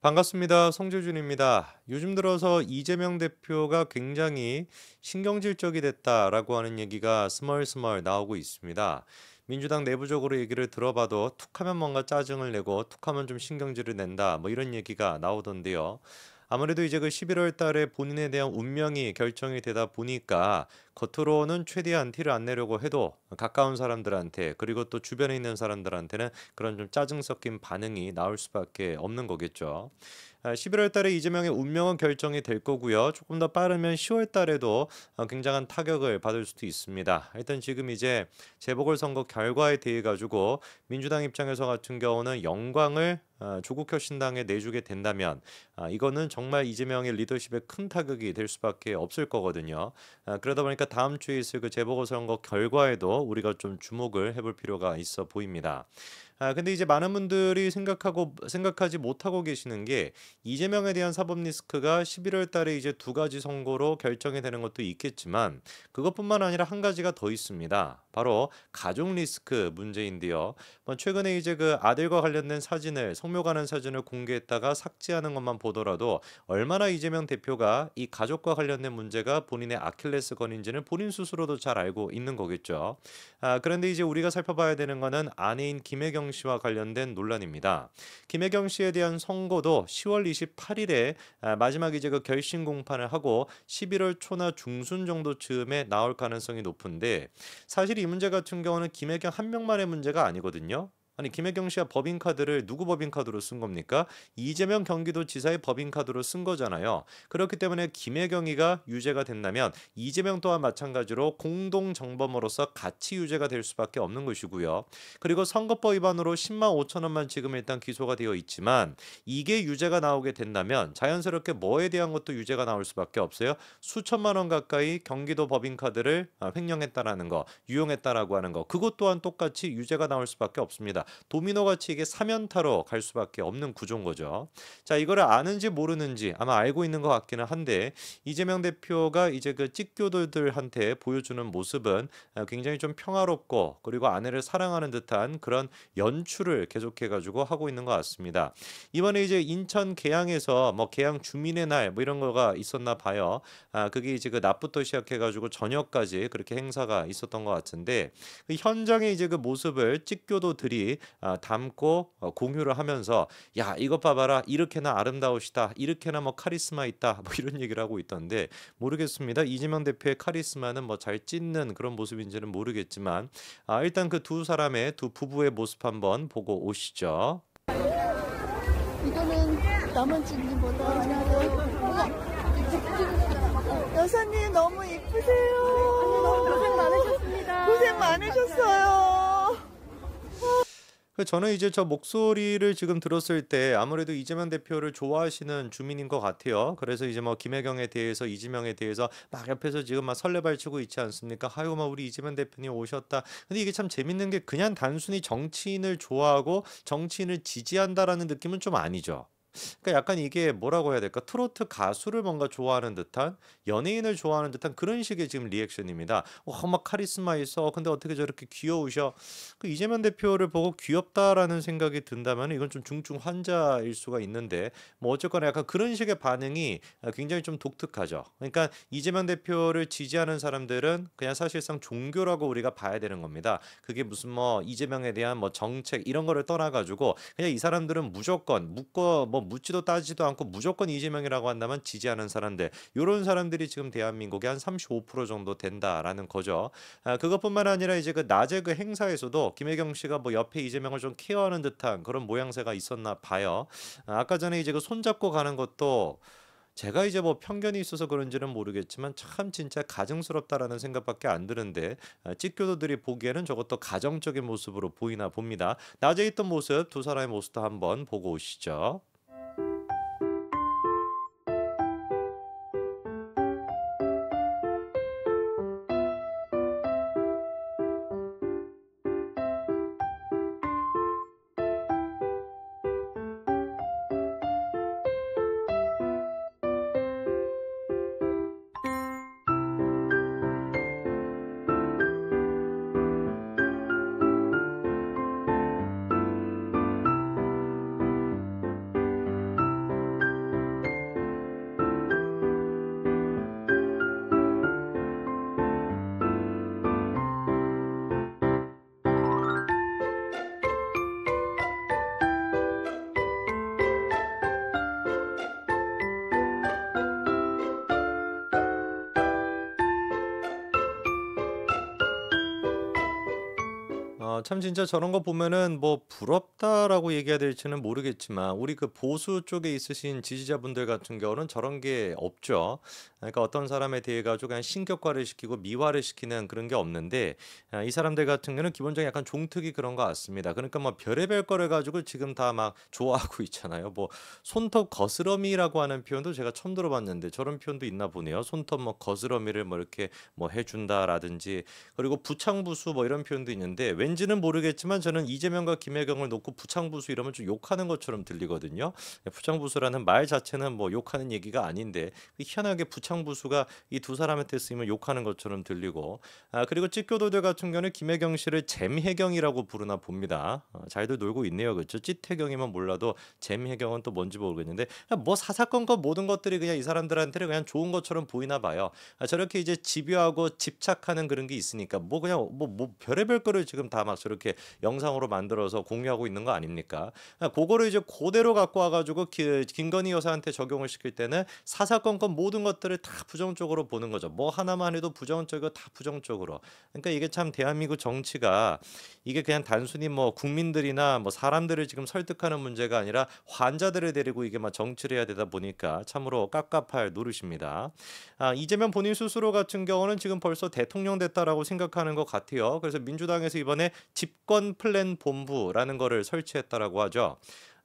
반갑습니다. 송재준입니다 요즘 들어서 이재명 대표가 굉장히 신경질적이 됐다라고 하는 얘기가 스멀스멀 나오고 있습니다. 민주당 내부적으로 얘기를 들어봐도 툭하면 뭔가 짜증을 내고 툭하면 좀 신경질을 낸다 뭐 이런 얘기가 나오던데요. 아무래도 이제 그 11월 달에 본인에 대한 운명이 결정이 되다 보니까 겉으로는 최대한 티를 안 내려고 해도 가까운 사람들한테 그리고 또 주변에 있는 사람들한테는 그런 좀 짜증 섞인 반응이 나올 수밖에 없는 거겠죠. 11월 아, 달에 이재명의 운명은 결정이 될 거고요. 조금 더 빠르면 10월 달에도 어, 굉장한 타격을 받을 수도 있습니다. 일단 지금 이제 재보궐선거 결과에 대해 가지고 민주당 입장에서 같은 경우는 영광을 어, 조국 혁신당에 내주게 된다면 아, 이거는 정말 이재명의 리더십에 큰 타격이 될 수밖에 없을 거거든요. 아, 그러다 보니까 다음 주에 있을 그 재보궐 선거 결과에도 우리가 좀 주목을 해볼 필요가 있어 보입니다. 아, 근데 이제 많은 분들이 생각하고 생각하지 못하고 계시는 게 이재명에 대한 사법 리스크가 11월 달에 이제 두 가지 선거로 결정이 되는 것도 있겠지만 그것뿐만 아니라 한 가지가 더 있습니다. 바로 가족 리스크 문제인데요. 뭐 최근에 이제 그 아들과 관련된 사진을 성묘가는 사진을 공개했다가 삭제하는 것만 보더라도 얼마나 이재명 대표가 이 가족과 관련된 문제가 본인의 아킬레스건인지는 본인 스스로도 잘 알고 있는 거겠죠. 아, 그런데 이제 우리가 살펴봐야 되는 거는 아내인 김혜경 김혜경 씨와 관련된 논란입니다. 김혜경 씨에 대한 선고도 10월 28일에 아, 마지막 이제 그 결심 공판을 하고 11월 초나 중순 정도 쯤에 나올 가능성이 높은데 사실 이 문제 같은 경우는 김혜경 한 명만의 문제가 아니거든요. 아니 김혜경 씨가 법인카드를 누구 법인카드로 쓴 겁니까? 이재명 경기도지사의 법인카드로 쓴 거잖아요. 그렇기 때문에 김혜경이가 유죄가 된다면 이재명 또한 마찬가지로 공동 정범으로서 같이 유죄가 될 수밖에 없는 것이고요. 그리고 선거법 위반으로 10만 5천 원만 지금 일단 기소가 되어 있지만 이게 유죄가 나오게 된다면 자연스럽게 뭐에 대한 것도 유죄가 나올 수밖에 없어요. 수천만 원 가까이 경기도 법인카드를 아, 횡령했다라는 거, 유용했다라고 하는 거, 그것 또한 똑같이 유죄가 나올 수밖에 없습니다. 도미노 같이 이게 사면타로갈 수밖에 없는 구조인 거죠. 자, 이거를 아는지 모르는지 아마 알고 있는 것 같기는 한데 이재명 대표가 이제 그 찍교도들한테 보여주는 모습은 어, 굉장히 좀 평화롭고 그리고 아내를 사랑하는 듯한 그런 연출을 계속해 가지고 하고 있는 것 같습니다. 이번에 이제 인천 계양에서 뭐 계양 주민의 날 뭐 이런 거가 있었나 봐요. 아, 그게 이제 그 낮부터 시작해 가지고 저녁까지 그렇게 행사가 있었던 것 같은데 그현장에 이제 그 모습을 찍교도들이 아, 담고 어, 공유를 하면서 야 이것 봐봐라 이렇게나 아름다우시다 이렇게나 뭐 카리스마 있다 뭐 이런 얘기를 하고 있던데 모르겠습니다 이재명 대표의 카리스마는 뭐 잘 찢는 그런 모습인지는 모르겠지만 아, 일단 그 두 사람의 두 부부의 모습 한번 보고 오시죠. 이거는 나만 찍는 거다. 여사님 너무 이쁘세요. 고생 많으셨습니다. 고생 많으셨어요. 그 저는 이제 저 목소리를 지금 들었을 때 아무래도 이재명 대표를 좋아하시는 주민인 것 같아요. 그래서 이제 뭐 김혜경에 대해서 이재명에 대해서 막 옆에서 지금 막 설레발치고 있지 않습니까? 하유 뭐 우리 이재명 대표님 오셨다. 근데 이게 참 재밌는 게 그냥 단순히 정치인을 좋아하고 정치인을 지지한다라는 느낌은 좀 아니죠. 그러니까 약간 이게 뭐라고 해야 될까? 트로트 가수를 뭔가 좋아하는 듯한 연예인을 좋아하는 듯한 그런 식의 지금 리액션입니다. 와, 어, 막 카리스마 있어. 근데 어떻게 저렇게 귀여우셔? 그 이재명 대표를 보고 귀엽다라는 생각이 든다면 이건 좀 중증 환자일 수가 있는데 뭐 어쨌거나 약간 그런 식의 반응이 굉장히 좀 독특하죠. 그러니까 이재명 대표를 지지하는 사람들은 그냥 사실상 종교라고 우리가 봐야 되는 겁니다. 그게 무슨 뭐 이재명에 대한 뭐 정책 이런 거를 떠나 가지고 그냥 이 사람들은 무조건 묶어 뭐 묻지도 따지지도 않고 무조건 이재명이라고 한다면 지지하는 사람들 이런 사람들이 지금 대한민국의 한35% 정도 된다라는 거죠. 아, 그것뿐만 아니라 이제 그 낮에 그 행사에서도 김혜경 씨가 뭐 옆에 이재명을 좀 케어하는 듯한 그런 모양새가 있었나 봐요. 아, 아까 전에 이제 그 손잡고 가는 것도 제가 이제 뭐 편견이 있어서 그런지는 모르겠지만 참 진짜 가증스럽다라는 생각밖에 안 드는데 찍교도들이 아, 보기에는 저것도 가정적인 모습으로 보이나 봅니다. 낮에 있던 모습 두 사람의 모습도 한번 보고 오시죠. 어, 참 진짜 저런 거 보면은 뭐 부럽다라고 얘기해야 될지는 모르겠지만 우리 그 보수 쪽에 있으신 지지자분들 같은 경우는 저런 게 없죠. 그러니까 어떤 사람에 대해 가지고 그냥 신격화를 시키고 미화를 시키는 그런 게 없는데 아, 이 사람들 같은 경우는 기본적인 약간 종특이 그런 것 같습니다. 그러니까 뭐 별의별 거를 가지고 지금 다 막 좋아하고 있잖아요. 뭐 손톱 거스러미라고 하는 표현도 제가 처음 들어봤는데 저런 표현도 있나 보네요. 손톱 뭐 거스러미를 뭐 이렇게 뭐 해준다라든지 그리고 부창부수 뭐 이런 표현도 있는데 왠지 왠지는 모르겠지만 저는 이재명과 김혜경을 놓고 부창부수 이러면 좀 욕하는 것처럼 들리거든요. 네, 부창부수라는 말 자체는 뭐 욕하는 얘기가 아닌데 그 희한하게 부창부수가 이 두 사람한테 쓰이면 욕하는 것처럼 들리고 아, 그리고 찢교도들 같은 경우는 김혜경 씨를 잼혜경이라고 부르나 봅니다. 아, 잘들 놀고 있네요. 그렇죠? 찌태경이면 몰라도 잼혜경은 또 뭔지 모르겠는데 아, 뭐 사사건건 모든 것들이 그냥 이 사람들한테는 그냥 좋은 것처럼 보이나 봐요. 아, 저렇게 이제 집요하고 집착하는 그런 게 있으니까 뭐 그냥 뭐, 뭐 별의별 거를 지금 다막 저렇게 영상으로 만들어서 공유하고 있는 거 아닙니까? 그러니까 그거를 이제 그대로 갖고 와가지고 기, 김건희 여사한테 적용을 시킬 때는 사사건건 모든 것들을 다 부정적으로 보는 거죠. 뭐 하나만 해도 부정적이고 다 부정적으로. 그러니까 이게 참 대한민국 정치가 이게 그냥 단순히 뭐 국민들이나 뭐 사람들을 지금 설득하는 문제가 아니라 환자들을 데리고 이게 막 정치를 해야 되다 보니까 참으로 깝깝할 노릇입니다. 아, 이재명 본인 스스로 같은 경우는 지금 벌써 대통령 됐다라고 생각하는 것 같아요. 그래서 민주당에서 이번에 집권 플랜 본부라는 것을 설치했다라고 하죠.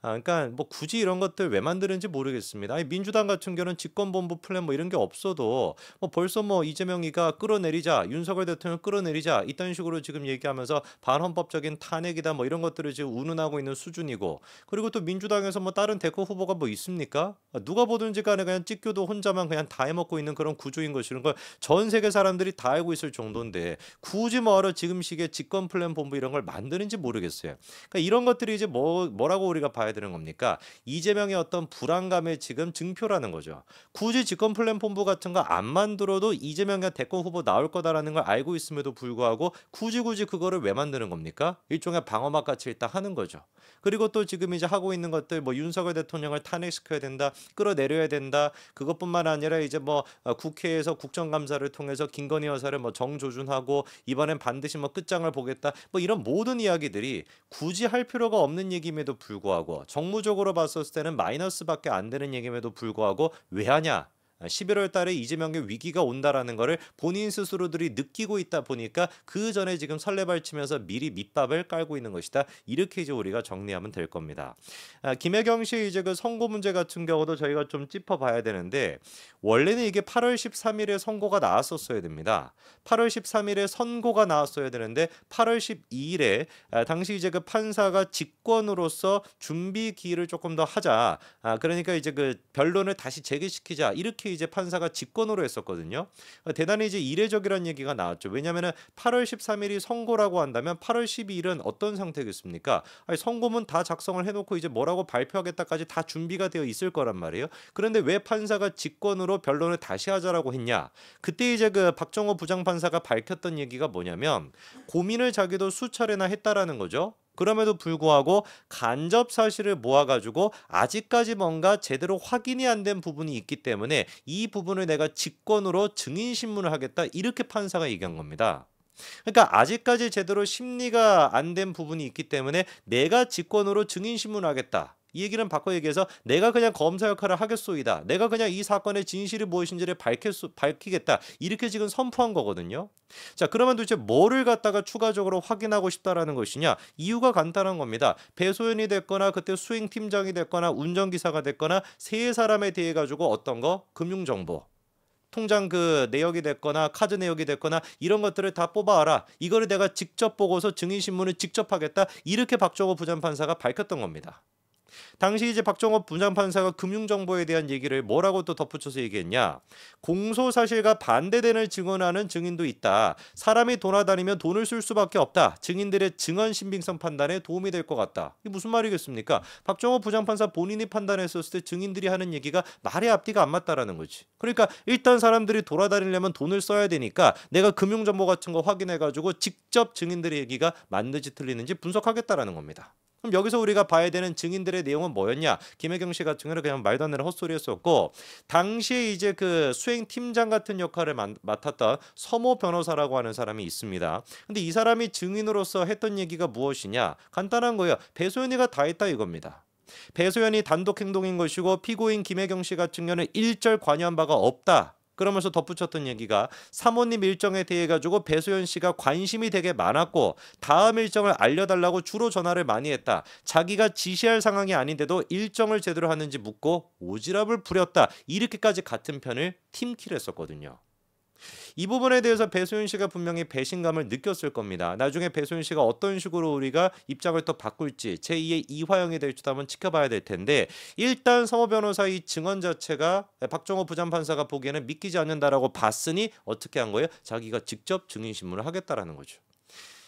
아, 그러니까 뭐 굳이 이런 것들 왜 만드는지 모르겠습니다. 아니, 민주당 같은 경우는 집권본부 플랜 뭐 이런 게 없어도 뭐 벌써 뭐 이재명이가 끌어내리자 윤석열 대통령 끌어내리자 이딴 식으로 지금 얘기하면서 반헌법적인 탄핵이다 뭐 이런 것들을 지금 운운하고 있는 수준이고 그리고 또 민주당에서 뭐 다른 대권 후보가 뭐 있습니까? 아, 누가 보든지 간에 그냥 찍교도 혼자만 그냥 다 해먹고 있는 그런 구조인 것이라는 걸전 세계 사람들이 다 알고 있을 정도인데 굳이 뭐하러 지금 시기에 집권 플랜 본부 이런 걸 만드는지 모르겠어요. 그러니까 이런 것들이 이제 뭐 뭐라고 우리가 봐야 되는 겁니까? 이재명의 어떤 불안감의 지금 증표라는 거죠. 굳이 집권 플랜 폼부 같은 거 안 만들어도 이재명이 대권 후보 나올 거다라는 걸 알고 있음에도 불구하고 굳이 굳이 그거를 왜 만드는 겁니까? 일종의 방어막 같이 일단 하는 거죠. 그리고 또 지금 이제 하고 있는 것들 뭐 윤석열 대통령을 탄핵시켜야 된다, 끌어내려야 된다. 그것뿐만 아니라 이제 뭐 어, 국회에서 국정감사를 통해서 김건희 여사를 뭐 정조준하고 이번엔 반드시 뭐 끝장을 보겠다. 뭐 이런 모든 이야기들이 굳이 할 필요가 없는 얘기임에도 불구하고 정무적으로 봤었을 때는 마이너스밖에 안 되는 얘기임에도 불구하고 왜 하냐 11월 달에 이재명의 위기가 온다라는 것을 본인 스스로들이 느끼고 있다 보니까 그 전에 지금 설레발치면서 미리 밑밥을 깔고 있는 것이다. 이렇게 이제 우리가 정리하면 될 겁니다. 아, 김혜경 씨 이제 그 선거 문제 같은 경우도 저희가 좀 짚어봐야 되는데 원래는 이게 8월 13일에 선고가 나왔었어야 됩니다. 8월 13일에 선고가 나왔어야 되는데 8월 12일에 아, 당시 이제 그 판사가 직권으로서 준비 기일을 조금 더 하자. 아, 그러니까 이제 그 변론을 다시 재개시키자 이렇게 이제 판사가 직권으로 했었거든요. 그러니까 대단히 이제 이례적이라는 얘기가 나왔죠. 왜냐면은 8월 13일이 선고라고 한다면 8월 12일은 어떤 상태겠습니까? 아니, 선고문 다 작성을 해놓고 이제 뭐라고 발표하겠다까지 다 준비가 되어 있을 거란 말이에요. 그런데 왜 판사가 직권으로 변론을 다시 하자라고 했냐? 그때 이제 그 박정호 부장판사가 밝혔던 얘기가 뭐냐면 고민을 자기도 수차례나 했다라는 거죠. 그럼에도 불구하고 간접 사실을 모아가지고 아직까지 뭔가 제대로 확인이 안 된 부분이 있기 때문에 이 부분을 내가 직권으로 증인신문을 하겠다 이렇게 판사가 얘기한 겁니다. 그러니까 아직까지 제대로 심리가 안 된 부분이 있기 때문에 내가 직권으로 증인신문하겠다. 을이 얘기는 바꿔 얘기해서 내가 그냥 검사 역할을 하겠소이다. 내가 그냥 이 사건의 진실이 무엇인지를 밝혔소, 밝히겠다. 이렇게 지금 선포한 거거든요. 자, 그러면 도대체 뭐를 갖다가 추가적으로 확인하고 싶다라는 것이냐? 이유가 간단한 겁니다. 배소연이 됐거나 그때 수행 팀장이 됐거나 운전기사가 됐거나 세 사람에 대해 가지고 어떤 거? 금융 정보. 통장 그 내역이 됐거나 카드 내역이 됐거나 이런 것들을 다 뽑아와라. 이거를 내가 직접 보고서 증인 신문을 직접 하겠다. 이렇게 박정호 부장판사가 밝혔던 겁니다. 당시 이제 박정호 부장판사가 금융정보에 대한 얘기를 뭐라고 또 덧붙여서 얘기했냐. 공소 사실과 반대되는 증언하는 증인도 있다. 사람이 돌아다니면 돈을 쓸 수밖에 없다. 증인들의 증언 신빙성 판단에 도움이 될 것 같다. 이게 무슨 말이겠습니까? 박정호 부장판사 본인이 판단했었을 때 증인들이 하는 얘기가 말의 앞뒤가 안 맞다라는 거지. 그러니까 일단 사람들이 돌아다니려면 돈을 써야 되니까 내가 금융정보 같은 거 확인해가지고 직접 증인들의 얘기가 맞는지 틀리는지 분석하겠다라는 겁니다. 그럼 여기서 우리가 봐야 되는 증인들의 내용은 뭐였냐? 김혜경 씨 같은 경우는 그냥 말도 안 되는 헛소리였었고 당시에 이제 그 수행 팀장 같은 역할을 맡았던 서모 변호사라고 하는 사람이 있습니다. 근데 이 사람이 증인으로서 했던 얘기가 무엇이냐? 간단한 거예요. 배소연이가 다 했다 이겁니다. 배소연이 단독 행동인 것이고 피고인 김혜경 씨 같은 경우는 일절 관여한 바가 없다. 그러면서 덧붙였던 얘기가 사모님 일정에 대해 가지고 배소연 씨가 관심이 되게 많았고 다음 일정을 알려달라고 주로 전화를 많이 했다. 자기가 지시할 상황이 아닌데도 일정을 제대로 하는지 묻고 오지랖을 부렸다. 이렇게까지 같은 편을 팀킬했었거든요. 이 부분에 대해서 배소윤 씨가 분명히 배신감을 느꼈을 겁니다. 나중에 배소윤 씨가 어떤 식으로 우리가 입장을 또 바꿀지 제2의 이화영이 될지도 한번 지켜봐야 될 텐데 일단 성호 변호사의 증언 자체가 네, 박정호 부장판사가 보기에는 믿기지 않는다라고 봤으니 어떻게 한 거예요? 자기가 직접 증인 신문을 하겠다라는 거죠.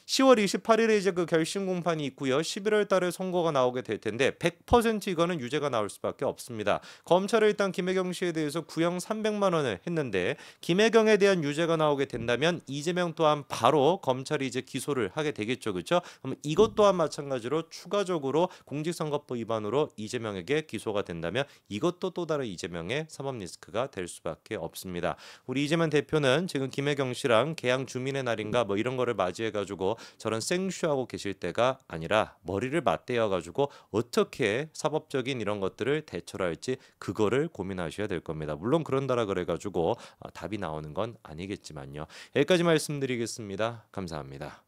10월 28일에 이제 그 결심 공판이 있고요. 11월 달에 선거가 나오게 될 텐데 100% 이거는 유죄가 나올 수밖에 없습니다. 검찰은 일단 김혜경 씨에 대해서 구형 300만 원을 했는데 김혜경에 대한 유죄가 나오게 된다면 이재명 또한 바로 검찰이 이제 기소를 하게 되겠죠. 그렇죠? 그럼 이것 또한 마찬가지로 추가적으로 공직선거법 위반으로 이재명에게 기소가 된다면 이것도 또 다른 이재명의 사법 리스크가 될 수밖에 없습니다. 우리 이재명 대표는 지금 김혜경 씨랑 개항 주민의 날인가 뭐 이런 거를 맞이해 가지고 저런 생쇼하고 계실 때가 아니라 머리를 맞대어 가지고 어떻게 사법적인 이런 것들을 대처할지 그거를 고민하셔야 될 겁니다. 물론 그런다라 그래 가지고 아, 답이 나오는 건 아니겠지만요. 여기까지 말씀드리겠습니다. 감사합니다.